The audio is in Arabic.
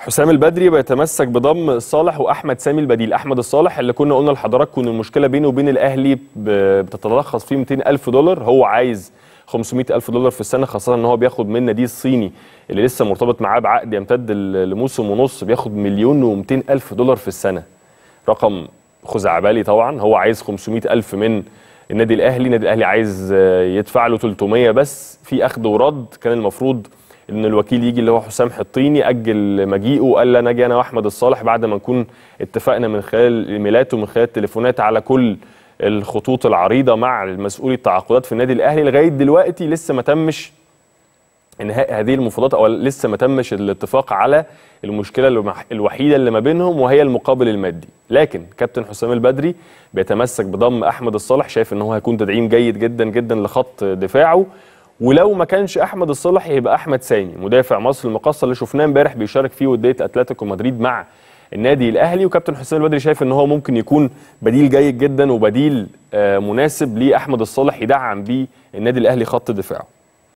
حسام البدري بيتمسك بضم صالح واحمد سامي البديل احمد الصالح اللي كنا قلنا لحضراتكم ان المشكله بينه وبين الاهلي بتتلخص في 200 الف دولار هو عايز 500 الف دولار في السنه خاصه ان هو بياخد من نادي الصيني اللي لسه مرتبط معاه بعقد يمتد لموسم ونص بياخد مليون و200 الف دولار في السنه رقم خزعبلي طبعا هو عايز 500 الف من النادي الاهلي النادي الاهلي عايز يدفع له 300 بس في اخذ ورد كان المفروض ان الوكيل يجي اللي هو حسام حطيني اجل مجيئه وقال انا اجي انا واحمد الصالح بعد ما نكون اتفقنا من خلال ايميلات ومن خلال التليفونات على كل الخطوط العريضه مع المسؤول التعاقدات في النادي الاهلي لغايه دلوقتي لسه ما تمش انهاء هذه المفاوضات او لسه ما تمش الاتفاق على المشكله الوحيده اللي ما بينهم وهي المقابل المادي لكن كابتن حسام البدري بيتمسك بضم احمد الصالح شايف ان هو هيكون تدعيم جيد جدا جدا لخط دفاعه ولو ما كانش احمد الصلح يبقى احمد ثاني مدافع مصر المقصه اللي شفناه امبارح بيشارك فيه وديه اتلتيكو مدريد مع النادي الاهلي وكابتن حسين البدري شايف ان هو ممكن يكون بديل جيد جدا وبديل آه، مناسب لاحمد الصالح يدعم بيه النادي الاهلي خط دفاعه